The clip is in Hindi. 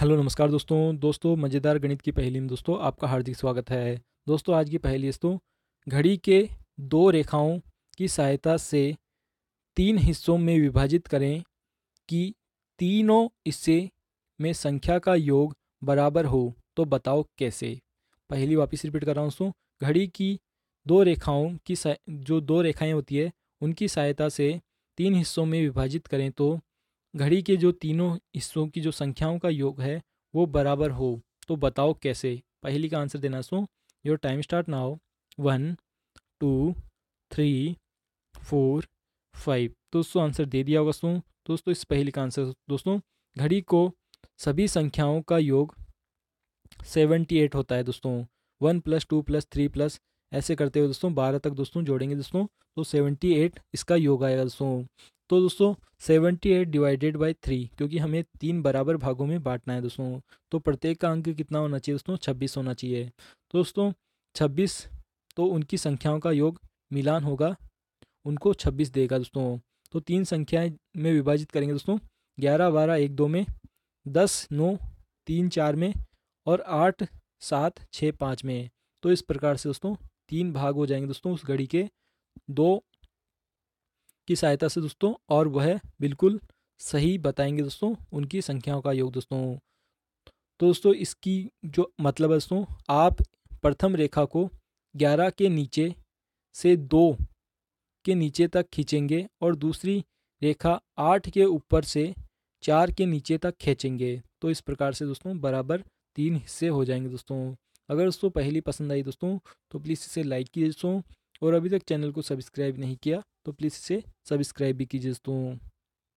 हेलो नमस्कार दोस्तों दोस्तों मज़ेदार गणित की पहली में दोस्तों आपका हार्दिक स्वागत है दोस्तों आज की इस दोस्तों घड़ी के दो रेखाओं की सहायता से तीन हिस्सों में विभाजित करें कि तीनों हिस्से में संख्या का योग बराबर हो तो बताओ कैसे पहली वापस रिपीट कर रहा हूँ दोस्तों घड़ी की दो रेखाओं की जो दो रेखाएँ होती है उनकी सहायता से तीन हिस्सों में विभाजित करें तो घड़ी के जो तीनों हिस्सों की जो संख्याओं का योग है वो बराबर हो तो बताओ कैसे पहली का आंसर देना so your time start now one two three four five दोस्तों आंसर दे दिया होगा सो दोस्तों इस पहली का आंसर दोस्तों घड़ी को सभी संख्याओं का योग सेवेंटी एट होता है दोस्तों one plus two plus three plus ऐसे करते हुए दोस्तों बारह तक दोस्तों जोड़ेंगे दोस्तों तो सेवेंटी एट इसका योग आएगा दोस्तों तो दोस्तों seventy eight divided by three क्योंकि हमें तीन बराबर भागों में बांटना है दोस्तों तो प्रत्येक का अंक कितना होना चाहिए दोस्तों छब्बीस होना चाहिए तो दोस्तों छब्बीस तो उनकी संख्याओं का योग मिलान होगा उनको छब्बीस देगा दोस्तों तो तीन संख्याएं में विभाजित करेंगे दोस्तों ग्यारह बारह एक दो में दस नौ तीन चार में और आठ सात छः पाँच में तो इस प्रकार से दोस्तों तीन भाग हो जाएंगे दोस्तों उस घड़ी के दो की सहायता से दोस्तों और वह बिल्कुल सही बताएंगे दोस्तों उनकी संख्याओं का योग दोस्तों तो दोस्तों इसकी जो मतलब है दोस्तों आप प्रथम रेखा को ग्यारह के नीचे से दो के नीचे तक खींचेंगे और दूसरी रेखा आठ के ऊपर से चार के नीचे तक खींचेंगे तो इस प्रकार से दोस्तों बराबर तीन हिस्से हो जाएंगे दोस्तों अगर दोस्तों पहली पसंद आई दोस्तों तो प्लीज़ इसे लाइक कीजिए दोस्तों और अभी तक चैनल को सब्सक्राइब नहीं किया तो प्लीज़ इसे सब्सक्राइब भी कीजिए दोस्तों